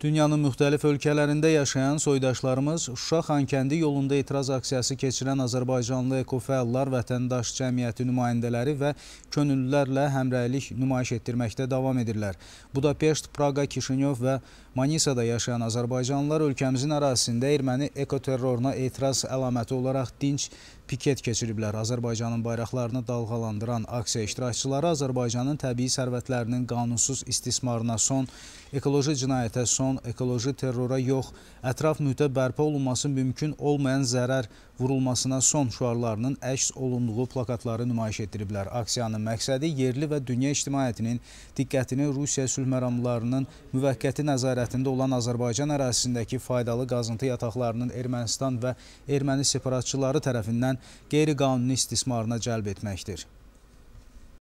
Dünyanın müxtəlif ölkələrində yaşayan soydaşlarımız Şuşa-Xankəndi yolunda etiraz aksiyası keçirən Azərbaycanlı ekofəallar, vətəndaş cəmiyyəti nümayəndələri və könüllülərlə həmrəylik nümayiş etdirməkdə davam edirlər. Budapest, Praqa, Kişinyov və Manisada yaşayan Azərbaycanlılar ölkəmizin ərazisində erməni ekoterroruna etiraz əlaməti olaraq dinç piket keçiriblər. Azərbaycanın bayraqlarını dalğalandıran aksiya iştirakçıları Azərbaycanın təbii sərvətlərinin qanunsuz istismarına son, ekoloji cinayətə son, son ekoloji terrora yox, ətraf mühitə bərpa olunması mümkün olmayan zərər vurulmasına son şuarlarının əks olunduğu plakatları nümayiş etdiriblər. Aksiyanın məqsədi yerli və dünya ictimaiyyətinin diqqətini Rusiya sülhməramlarının müvəqqəti nəzarətində olan Azərbaycan ərazisindəki faydalı qazıntı yataqlarının Ermənistan və erməni separatçıları tərəfindən qeyri-qanuni istismarına cəlb etməkdir.